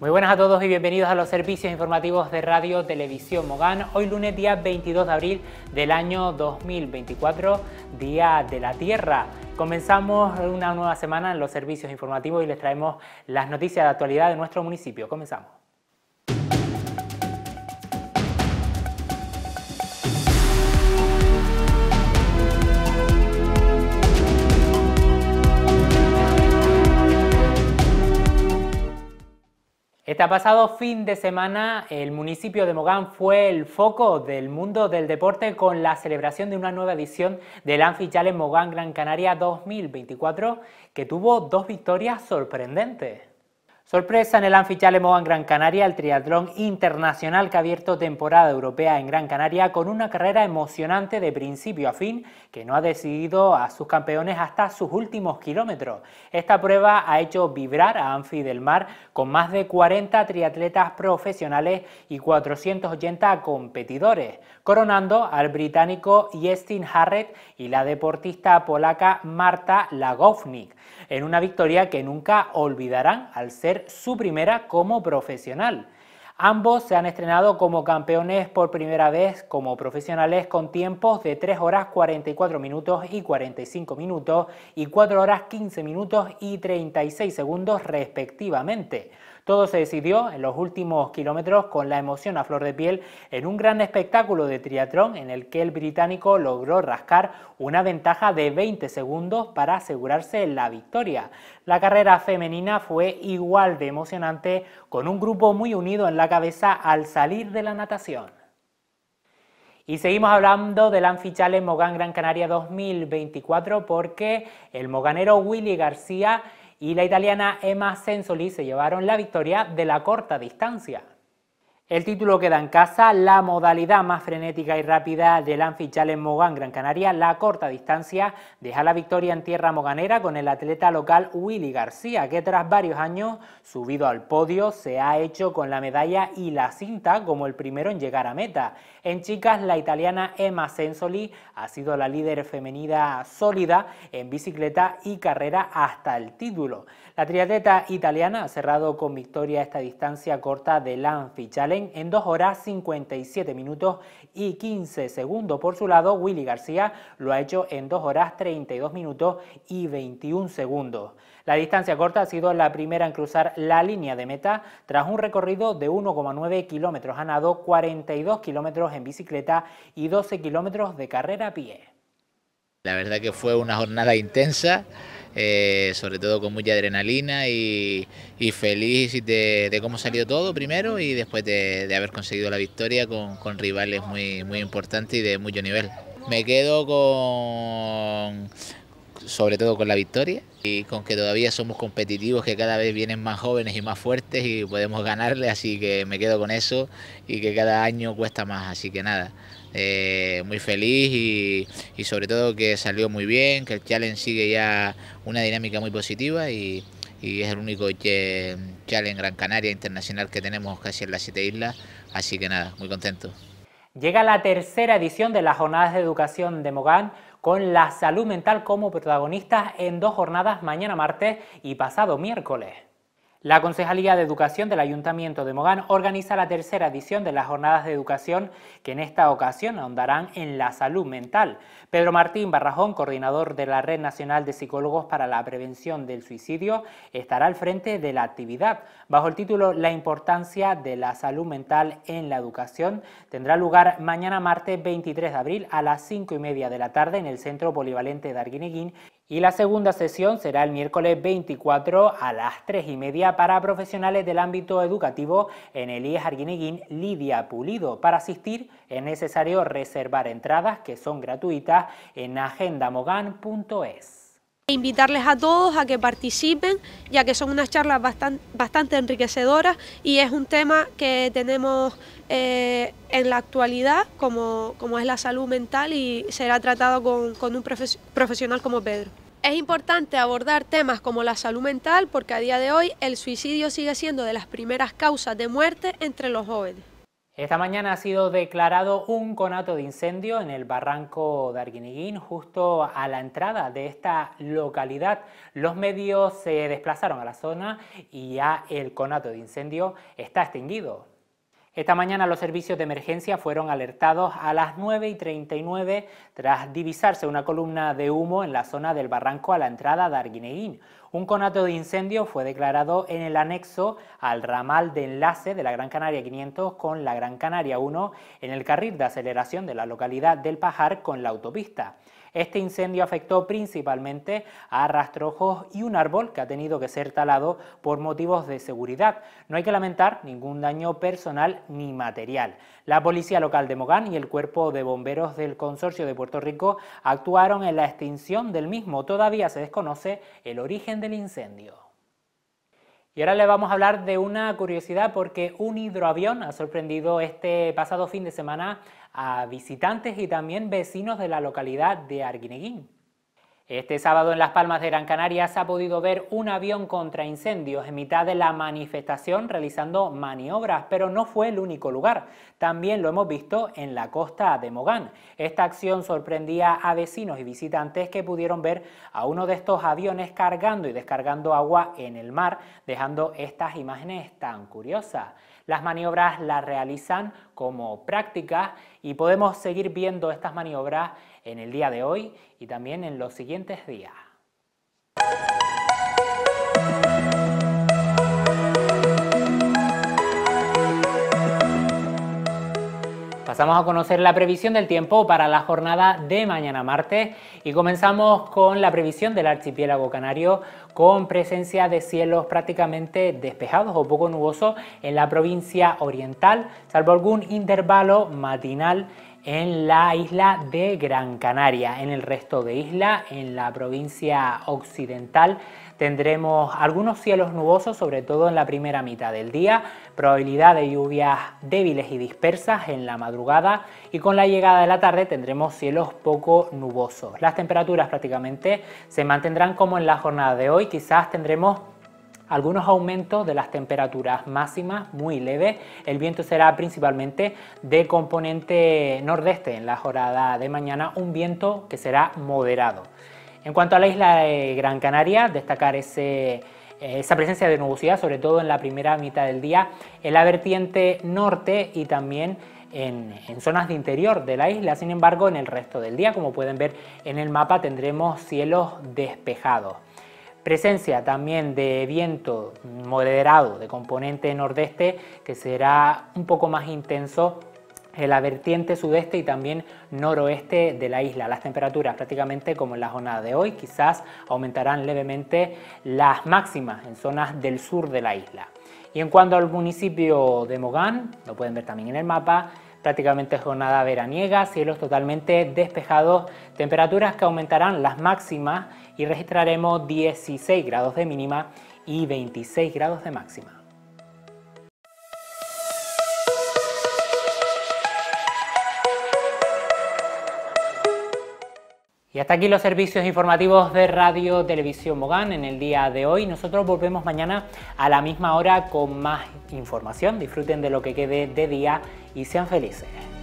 Muy buenas a todos y bienvenidos a los servicios informativos de Radio Televisión Mogán. Hoy lunes día 22 de abril del año 2024, Día de la Tierra. Comenzamos una nueva semana en los servicios informativos y les traemos las noticias de actualidad de nuestro municipio. Comenzamos. Este pasado fin de semana el municipio de Mogán fue el foco del mundo del deporte con la celebración de una nueva edición del Anfi Challenge Mogán Gran Canaria 2024 que tuvo dos victorias sorprendentes. Sorpresa en el Anfi Anfichálemo en Gran Canaria, el triatlón internacional que ha abierto temporada europea en Gran Canaria con una carrera emocionante de principio a fin que no ha decidido a sus campeones hasta sus últimos kilómetros. Esta prueba ha hecho vibrar a Anfi del Mar con más de 40 triatletas profesionales y 480 competidores, coronando al británico Justin Harrett y la deportista polaca Marta Lagovnik en una victoria que nunca olvidarán al ser su primera como profesional. Ambos se han estrenado como campeones por primera vez como profesionales con tiempos de 3 horas 44 minutos y 45 minutos y 4 horas 15 minutos y 36 segundos respectivamente. Todo se decidió en los últimos kilómetros con la emoción a flor de piel en un gran espectáculo de triatrón en el que el británico logró rascar una ventaja de 20 segundos para asegurarse la victoria. La carrera femenina fue igual de emocionante con un grupo muy unido en la cabeza al salir de la natación. Y seguimos hablando del Anfichale Mogán Gran Canaria 2024 porque el moganero Willy García y la italiana Emma Sensoli se llevaron la victoria de la corta distancia. El título queda en casa, la modalidad más frenética y rápida del Anfi en Mogán Gran Canaria, la corta distancia, deja la victoria en tierra moganera con el atleta local Willy García, que tras varios años subido al podio se ha hecho con la medalla y la cinta como el primero en llegar a meta. En chicas, la italiana Emma Sensoli ha sido la líder femenina sólida en bicicleta y carrera hasta el título. La triatleta italiana ha cerrado con victoria esta distancia corta del Anfi en 2 horas 57 minutos y 15 segundos. Por su lado, Willy García lo ha hecho en 2 horas 32 minutos y 21 segundos. La distancia corta ha sido la primera en cruzar la línea de meta tras un recorrido de 1,9 kilómetros a nado, 42 kilómetros en bicicleta y 12 kilómetros de carrera a pie. La verdad que fue una jornada intensa. Eh, sobre todo con mucha adrenalina y, feliz de, de, cómo salió todo primero y después de, haber conseguido la victoria con, rivales muy, muy importantes y de mucho nivel. Me quedo con sobre todo con la victoria y con que todavía somos competitivos, que cada vez vienen más jóvenes y más fuertes y podemos ganarle, así que me quedo con eso y que cada año cuesta más, así que nada. Eh, muy feliz y, sobre todo que salió muy bien, que el challenge sigue ya una dinámica muy positiva y, y es el único challenge Gran Canaria internacional que tenemos casi en las siete islas, así que nada, muy contento. Llega la tercera edición de las Jornadas de Educación de Mogán con la salud mental como protagonista en dos jornadas mañana martes y pasado miércoles. La Concejalía de Educación del Ayuntamiento de Mogán organiza la tercera edición de las jornadas de educación que en esta ocasión ahondarán en la salud mental. Pedro Martín Barrajón, coordinador de la Red Nacional de Psicólogos para la Prevención del Suicidio, estará al frente de la actividad. Bajo el título La importancia de la salud mental en la educación, tendrá lugar mañana martes 23 de abril a las 5 y media de la tarde en el Centro Polivalente de Arguineguín y la segunda sesión será el miércoles 24 a las 3 y media para profesionales del ámbito educativo en el IES Arguineguín Lidia Pulido. Para asistir es necesario reservar entradas que son gratuitas en agendamogan.es. E invitarles a todos a que participen, ya que son unas charlas bastante, enriquecedoras y es un tema que tenemos eh, en la actualidad, como, como, es la salud mental y será tratado con, un profesional como Pedro. Es importante abordar temas como la salud mental porque a día de hoy el suicidio sigue siendo de las primeras causas de muerte entre los jóvenes. Esta mañana ha sido declarado un conato de incendio en el barranco de Arguineguín, justo a la entrada de esta localidad. Los medios se desplazaron a la zona y ya el conato de incendio está extinguido. Esta mañana los servicios de emergencia fueron alertados a las 9 y 39 tras divisarse una columna de humo en la zona del barranco a la entrada de Arguineguín. Un conato de incendio fue declarado en el anexo al ramal de enlace de la Gran Canaria 500 con la Gran Canaria 1 en el carril de aceleración de la localidad del Pajar con la autopista. Este incendio afectó principalmente a rastrojos y un árbol que ha tenido que ser talado por motivos de seguridad. No hay que lamentar ningún daño personal ni material. La policía local de Mogán y el cuerpo de bomberos del Consorcio de Puerto Rico actuaron en la extinción del mismo. Todavía se desconoce el origen del incendio. Y ahora le vamos a hablar de una curiosidad porque un hidroavión ha sorprendido este pasado fin de semana a visitantes y también vecinos de la localidad de Arguineguín. Este sábado en Las Palmas de Gran Canaria se ha podido ver un avión contra incendios en mitad de la manifestación realizando maniobras, pero no fue el único lugar. También lo hemos visto en la costa de Mogán. Esta acción sorprendía a vecinos y visitantes que pudieron ver a uno de estos aviones cargando y descargando agua en el mar, dejando estas imágenes tan curiosas. Las maniobras las realizan como prácticas y podemos seguir viendo estas maniobras en el día de hoy y también en los siguientes días. Pasamos a conocer la previsión del tiempo para la jornada de mañana martes y comenzamos con la previsión del archipiélago canario con presencia de cielos prácticamente despejados o poco nubosos en la provincia oriental, salvo algún intervalo matinal en la isla de Gran Canaria. En el resto de isla, en la provincia occidental, tendremos algunos cielos nubosos, sobre todo en la primera mitad del día, probabilidad de lluvias débiles y dispersas en la madrugada y con la llegada de la tarde tendremos cielos poco nubosos. Las temperaturas prácticamente se mantendrán como en la jornada de hoy, quizás tendremos algunos aumentos de las temperaturas máximas muy leves. El viento será principalmente de componente nordeste en la jornada de mañana, un viento que será moderado. En cuanto a la isla de Gran Canaria, destacar esa presencia de nubosidad, sobre todo en la primera mitad del día, en la vertiente norte y también en, zonas de interior de la isla. Sin embargo, en el resto del día, como pueden ver en el mapa, tendremos cielos despejados. Presencia también de viento moderado de componente nordeste que será un poco más intenso en la vertiente sudeste y también noroeste de la isla. Las temperaturas prácticamente como en la zona de hoy, quizás aumentarán levemente las máximas en zonas del sur de la isla. Y en cuanto al municipio de Mogán, lo pueden ver también en el mapa, prácticamente jornada veraniega, cielos totalmente despejados, temperaturas que aumentarán las máximas y registraremos 16 grados de mínima y 26 grados de máxima. Y hasta aquí los servicios informativos de Radio Televisión Mogán en el día de hoy. Nosotros volvemos mañana a la misma hora con más información. Disfruten de lo que quede de día y sean felices.